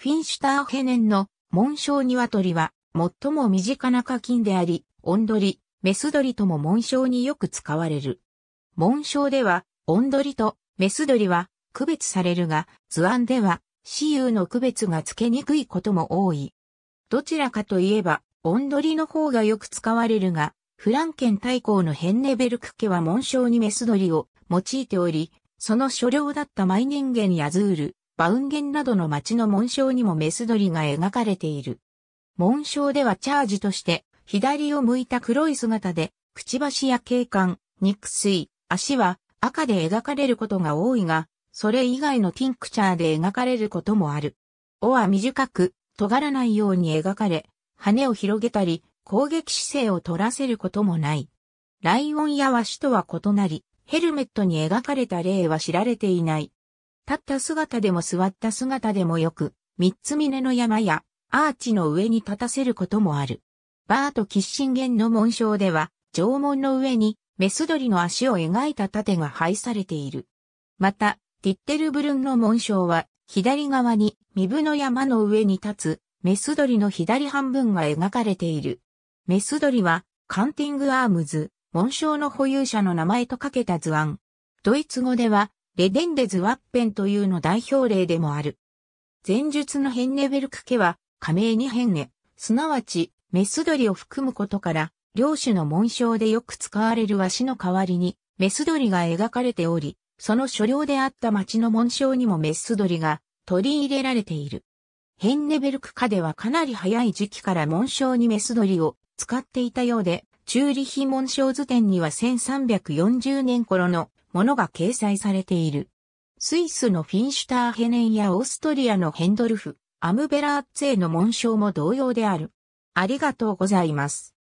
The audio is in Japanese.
フィンシュターヘネンの紋章鶏は最も身近な課金であり、オンドリ、メスドリとも紋章によく使われる。紋章では、オンドリとメスドリは区別されるが、図案では、私有の区別がつけにくいことも多い。どちらかといえば、オンドリの方がよく使われるが、フランケン大公のヘンネベルク家は紋章にメスドリを用いており、その所領だったマイ人間やズール、バウンゲンなどの町の紋章にもメス鳥が描かれている。紋章ではチャージとして、左を向いた黒い姿で、くちばしや警官、肉水、足は赤で描かれることが多いが、それ以外のティンクチャーで描かれることもある。尾は短く、尖らないように描かれ、羽を広げたり、攻撃姿勢を取らせることもない。ライオンやワシとは異なり、ヘルメットに描かれた例は知られていない。立った姿でも座った姿でもよく、三つ峰の山やアーチの上に立たせることもある。バート・キッシンゲンの紋章では、縄文の上にメス鳥の足を描いた盾が配されている。また、ティッテルブルンの紋章は、左側に、身分の山の上に立つ、メス鳥の左半分が描かれている。メス鳥は、カンティングアームズ、紋章の保有者の名前とかけた図案。ドイツ語では、レデンデズワッペンというの代表例でもある。前述のヘンネベルク家は、仮名にヘンネ、すなわち、メス鳥を含むことから、領主の紋章でよく使われる和紙の代わりに、メス鳥が描かれており、その所領であった町の紋章にもメス鳥が取り入れられている。ヘンネベルク家ではかなり早い時期から紋章にメス鳥を使っていたようで、チューリヒ紋章図典には1340年頃のものが掲載されている。スイスのフィンシュターヘネンやオーストリアのヘンドルフ、アムベラーツェの紋章も同様である。ありがとうございます。